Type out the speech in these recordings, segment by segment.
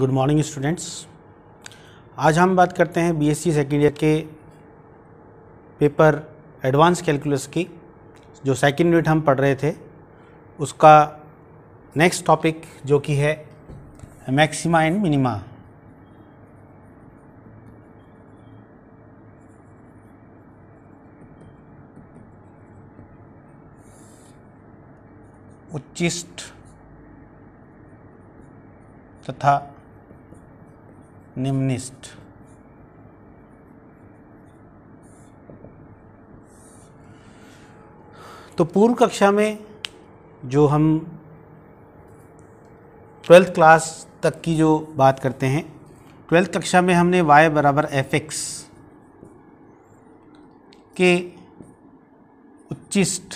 good morning students आज हम बात करते हैं बीएससी सेकेंड ईयर के पेपर एडवांस कैलकुलस की जो सेकेंड यूनिट हम पढ़ रहे थे उसका नेक्स्ट टॉपिक जो कि है मैक्सिमा एंड मिनिमा उच्चिष्ट तथा निम्निष्ठ तो पूर्व कक्षा में जो हम ट्वेल्थ क्लास तक की जो बात करते हैं ट्वेल्थ कक्षा में हमने y बराबर एफ एक्स के उच्चिष्ट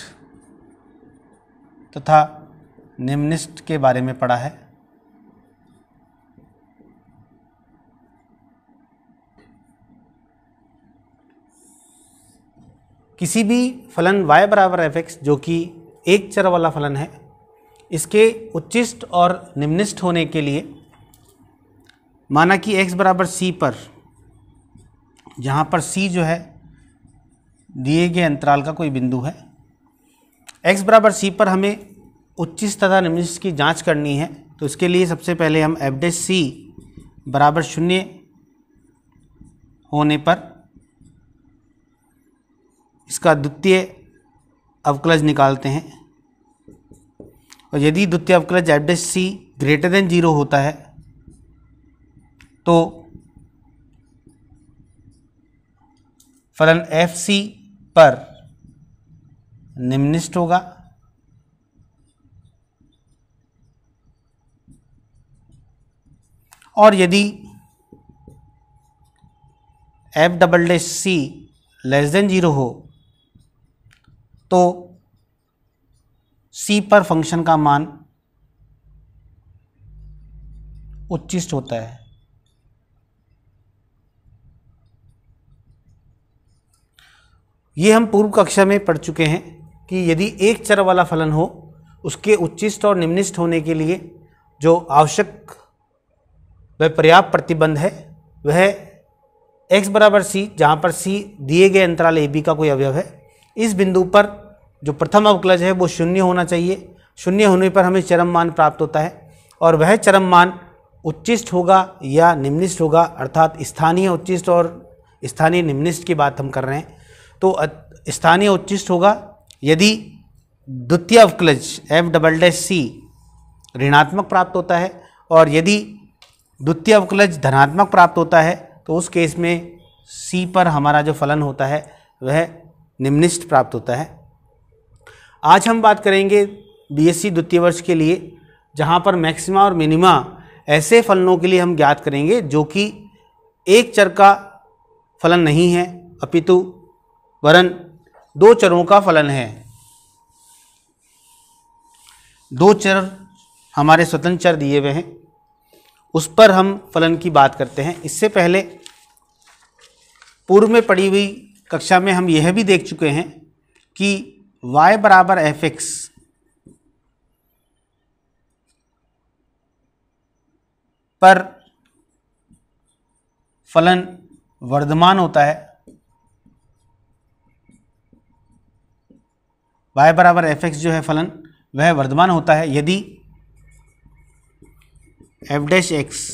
तथा निम्निष्ट के बारे में पढ़ा है किसी भी फलन y बराबर एफ एक्स जो कि एक चर वाला फलन है इसके उच्चिष्ट और निम्निष्ट होने के लिए माना कि x बराबर सी पर जहाँ पर c जो है दिए गए अंतराल का कोई बिंदु है x बराबर सी पर हमें उच्चिष्ट तथा निम्निष्ट की जांच करनी है तो इसके लिए सबसे पहले हम एफ डे सी बराबर शून्य होने पर इसका द्वितीय अवकलज निकालते हैं और यदि द्वितीय अवकलज f dash c greater than zero होता है तो फलन एफ सी पर निम्निष्ट होगा और यदि f double dash c less than zero हो तो सी पर फंक्शन का मान उच्चिष्ट होता है ये हम पूर्व कक्षा में पढ़ चुके हैं कि यदि एक चर वाला फलन हो उसके उच्चिष्ट और निम्निष्ट होने के लिए जो आवश्यक व पर्याप्त प्रतिबंध है वह x बराबर सी जहाँ पर सी दिए गए अंतराल ए बी का कोई अवयव है इस बिंदु पर जो प्रथम अवकलज है वो शून्य होना चाहिए शून्य होने पर हमें चरम मान प्राप्त होता है और वह चरम मान उच्चिष्ट होगा या निम्निष्ट होगा अर्थात स्थानीय उच्चिष्ट और स्थानीय निम्निष्ट की बात हम कर रहे हैं तो स्थानीय उच्चिष्ट होगा यदि द्वितीय अवकलज एफ डबल डैश सी ऋणात्मक प्राप्त होता है और यदि द्वितीय अवकलज धनात्मक प्राप्त होता है तो उस केस में सी पर हमारा जो फलन होता है वह निम्निष्ट प्राप्त होता है आज हम बात करेंगे बीएससी द्वितीय वर्ष के लिए जहाँ पर मैक्सिमा और मिनिमा ऐसे फलनों के लिए हम ज्ञात करेंगे जो कि एक चर का फलन नहीं है अपितु वरन दो चरों का फलन है दो चर हमारे स्वतंत्र चर दिए हुए हैं उस पर हम फलन की बात करते हैं इससे पहले पूर्व में पड़ी हुई कक्षा में हम यह भी देख चुके हैं कि y बराबर एफ एक्स पर फलन वर्धमान होता है y बराबर एफ एक्स जो है फलन वह वर्धमान होता है यदि f dash x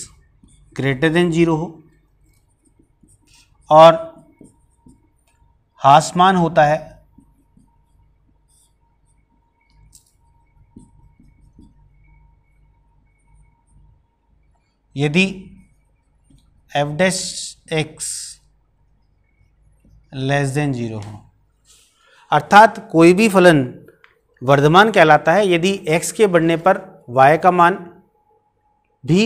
greater than zero हो और आसमान होता है यदि f dash x less than zero हो अर्थात कोई भी फलन वर्धमान कहलाता है यदि x के बढ़ने पर y का मान भी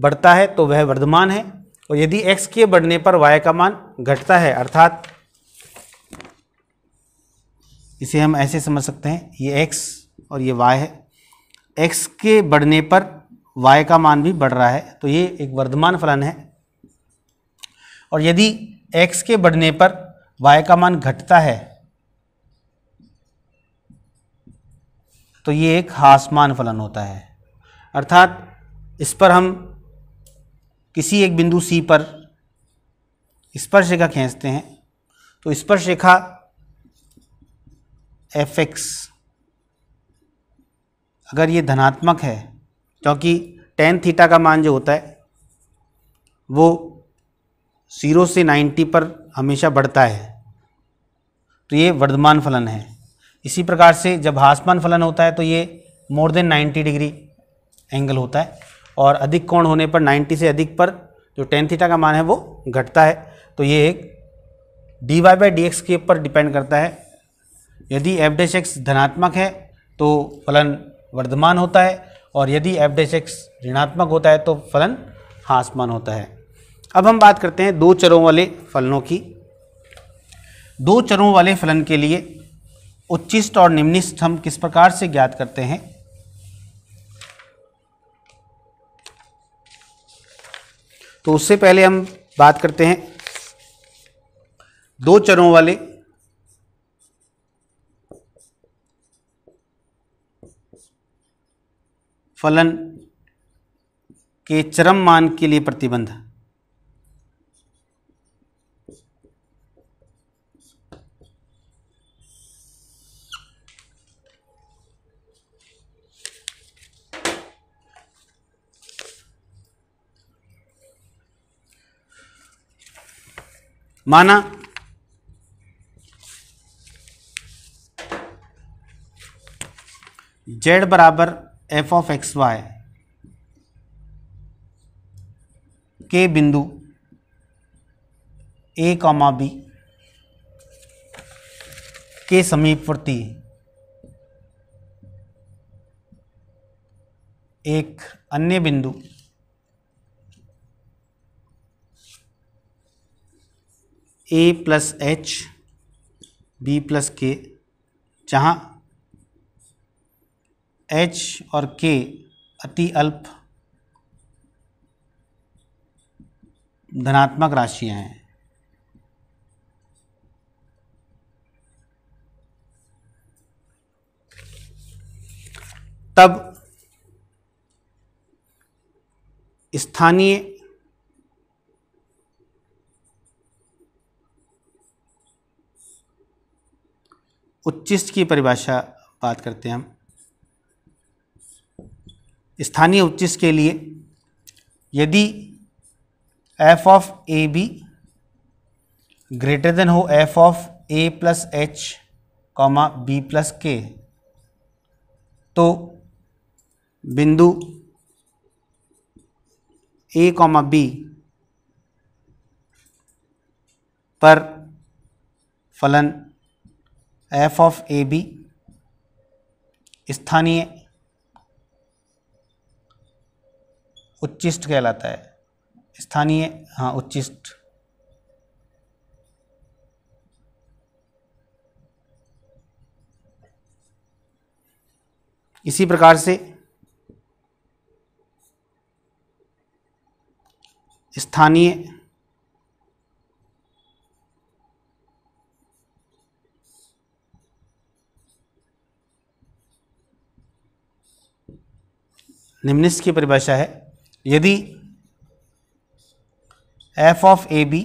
बढ़ता है तो वह वर्धमान है और यदि x के बढ़ने पर y का मान घटता है अर्थात इसे हम ऐसे समझ सकते हैं ये एक्स और ये वाई है एक्स के बढ़ने पर वाई का मान भी बढ़ रहा है तो ये एक वर्धमान फलन है और यदि एक्स के बढ़ने पर वाई का मान घटता है तो ये एक हासमान फलन होता है अर्थात इस पर हम किसी एक बिंदु सी पर स्पर्श रेखा खींचते हैं तो स्पर्श रेखा एफ एक्स अगर ये धनात्मक है क्योंकि टेन थीटा का मान जो होता है वो ज़ीरो से नाइन्टी पर हमेशा बढ़ता है तो ये वर्धमान फलन है इसी प्रकार से जब हासमान फलन होता है तो ये more than ninety degree angle होता है और अधिक कोण होने पर नाइन्टी से अधिक पर जो टेन थीटा का मान है वो घटता है तो ये एक d y by d x के ऊपर डिपेंड करता है यदि एफ डेश एक्स धनात्मक है तो फलन वर्धमान होता है और यदि एफ डेश एक्स ऋणात्मक होता है तो फलन हासमान होता है अब हम बात करते हैं दो चरों वाले फलनों की दो चरों वाले फलन के लिए उच्चिष्ट और निम्निष्ट हम किस प्रकार से ज्ञात करते हैं तो उससे पहले हम बात करते हैं दो चरों वाले फलन के चरम मान के लिए प्रतिबंध माना जेड बराबर एफ ऑफ एक्स वाई के बिंदु ए कॉमा बी के समीपवर्ती एक अन्य बिंदु a plus h b plus k जहाँ एच और के अति अल्प धनात्मक राशियां हैं तब स्थानीय उच्चिष्ट की परिभाषा बात करते हैं हम स्थानीय उच्चिस के लिए यदि f of a b greater than हो f of a plus h comma b plus k तो बिंदु ए कॉमा बी पर फलन एफ ऑफ ए बी स्थानीय उच्चिष्ट कहलाता है स्थानीय हाँ उच्चिष्ट इसी प्रकार से स्थानीय निम्निस्ट की परिभाषा है यदि f of a b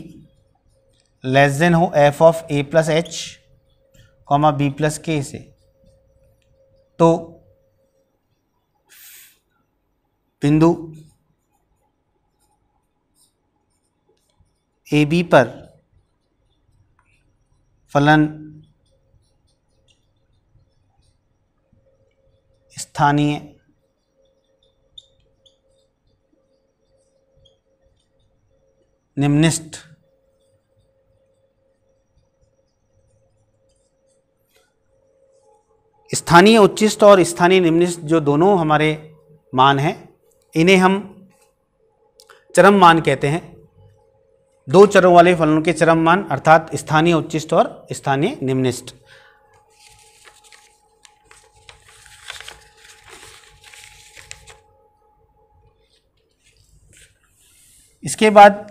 less than हो f of a plus h comma b plus k से तो बिंदु ए बी पर फलन स्थानीय निम्निष्ट स्थानीय उच्चिष्ट और स्थानीय निम्निष्ट जो दोनों हमारे मान हैं इन्हें हम चरम मान कहते हैं दो चरों वाले फलों के चरम मान अर्थात स्थानीय उच्चिष्ट और स्थानीय निम्निष्ट इसके बाद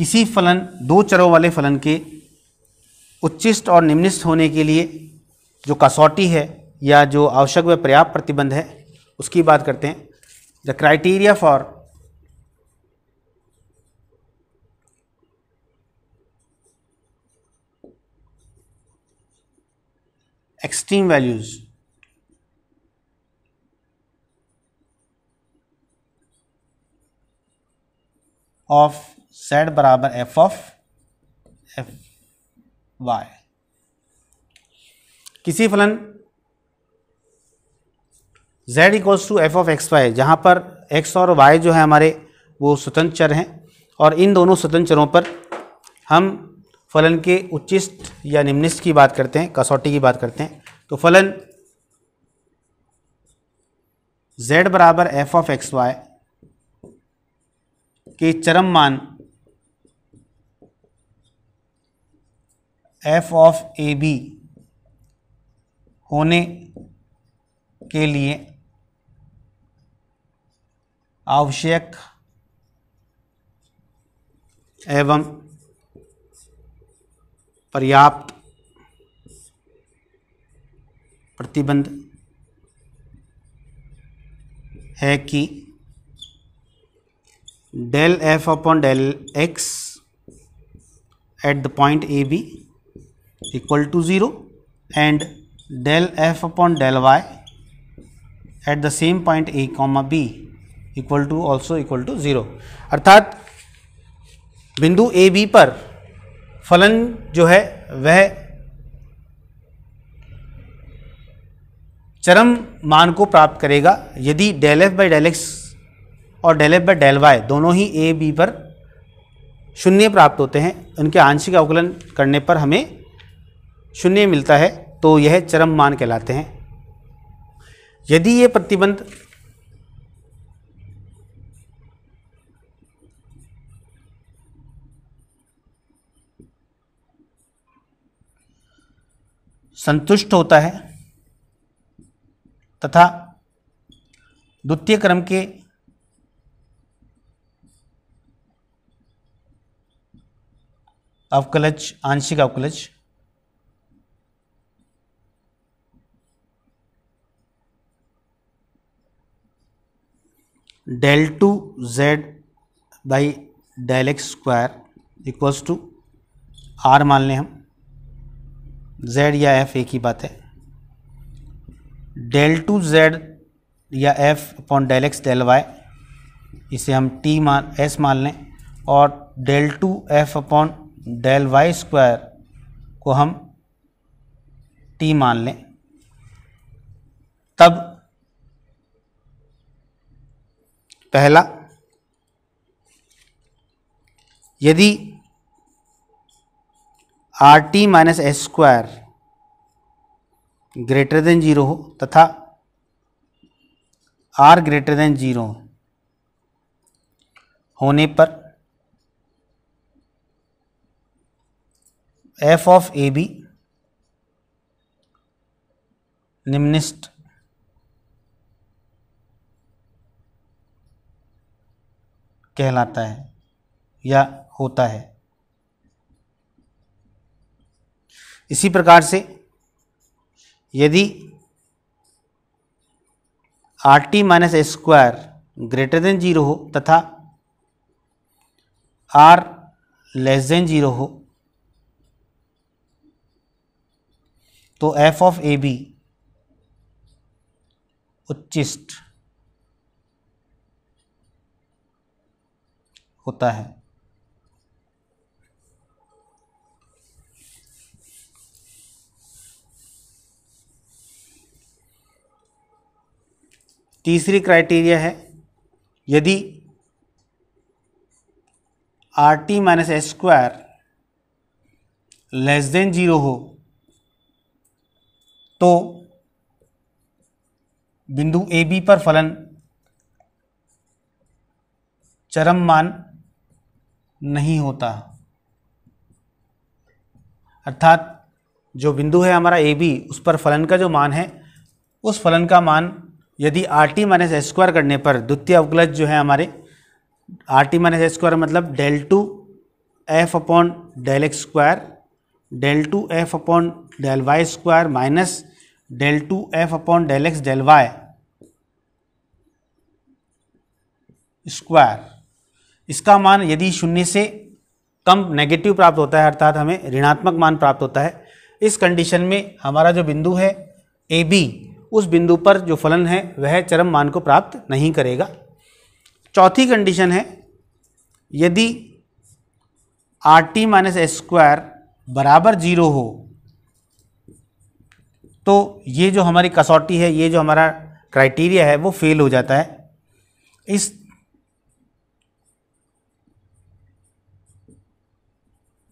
किसी फलन दो चरों वाले फलन के उच्चिष्ट और निम्निष्ट होने के लिए जो कसौटी है या जो आवश्यक व पर्याप्त प्रतिबंध है उसकी बात करते हैं the criteria for extreme values of set बराबर एफ ऑफ एफ वाई किसी फलन z equals to f of x y जहाँ पर x और y जो है हमारे वो स्वतंत्र चर हैं और इन दोनों स्वतंत्र चरों पर हम फलन के उच्चिष्ट या निम्निष्ठ की बात करते हैं कसौटी की बात करते हैं तो फलन z बराबर एफ ऑफ एक्स वाई के चरम मान एफ ऑफ ए बी होने के लिए आवश्यक एवं पर्याप्त प्रतिबंध है कि del f upon del x at the point a b equal to zero and del f upon del y at the same point a comma b equal to also equal to zero अर्थात बिंदु A B पर फलन जो है वह चरम मान को प्राप्त करेगा यदि del f by del x और del f by del y दोनों ही ए बी पर शून्य प्राप्त होते हैं उनके आंशिक अवकलन करने पर हमें शून्य मिलता है तो यह चरम मान कहलाते हैं यदि यह प्रतिबंध संतुष्ट होता है तथा द्वितीय क्रम के अवकलज आंशिक अवकलज del two z by del x square equals to r मान लें हम जेड या एफ एक ही बात है डेल टू जेड या f upon del x del y इसे हम टी मान एस मान लें और del two f upon del y square को हम टी मान लें तब पहला यदि r t minus s square greater than zero हो तथा आर ग्रेटर देन जीरो होने पर एफ ऑफ ए बी निम्निस्ट कहलाता है या होता है इसी प्रकार से यदि r t minus square greater than zero हो तथा आर लेस देन जीरो हो तो एफ ऑफ ए बी उच्चिष्ट होता है तीसरी क्राइटेरिया है यदि r t minus s square less than zero हो तो बिंदु ए बी पर फलन चरम मान नहीं होता अर्थात जो बिंदु है हमारा ए बी उस पर फलन का जो मान है उस फलन का मान यदि r t minus s square करने पर द्वितीय अवकलज जो है हमारे r t minus s square मतलब del two f upon del x square del two f upon del y square minus del two f upon del x del y square इसका मान यदि शून्य से कम नेगेटिव प्राप्त होता है अर्थात हमें ऋणात्मक मान प्राप्त होता है इस कंडीशन में हमारा जो बिंदु है ए बी उस बिंदु पर जो फलन है वह चरम मान को प्राप्त नहीं करेगा चौथी कंडीशन है यदि r t minus s square बराबर जीरो हो तो ये जो हमारी कसौटी है ये जो हमारा क्राइटेरिया है वो फेल हो जाता है इस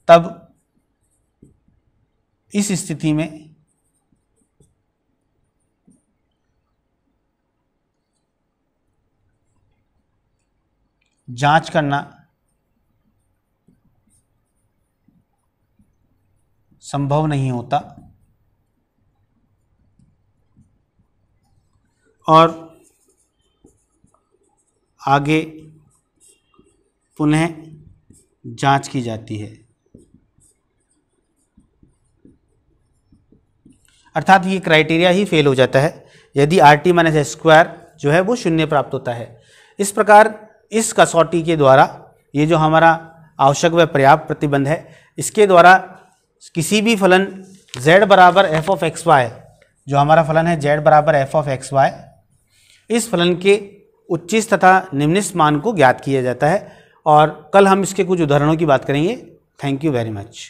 तब इस स्थिति में जांच करना संभव नहीं होता और आगे पुनः जांच की जाती है अर्थात ये क्राइटेरिया ही फेल हो जाता है यदि आर टी माइनस स्क्वायर जो है वो शून्य प्राप्त होता है इस प्रकार इस कसौटी के द्वारा ये जो हमारा आवश्यक व पर्याप्त प्रतिबंध है इसके द्वारा किसी भी फलन z बराबर एफ ऑफ एक्स वाई जो हमारा फलन है z बराबर एफ ऑफ एक्स वाई इस फलन के उच्चिस तथा निम्निस्त मान को ज्ञात किया जाता है और कल हम इसके कुछ उदाहरणों की बात करेंगे थैंक यू वेरी मच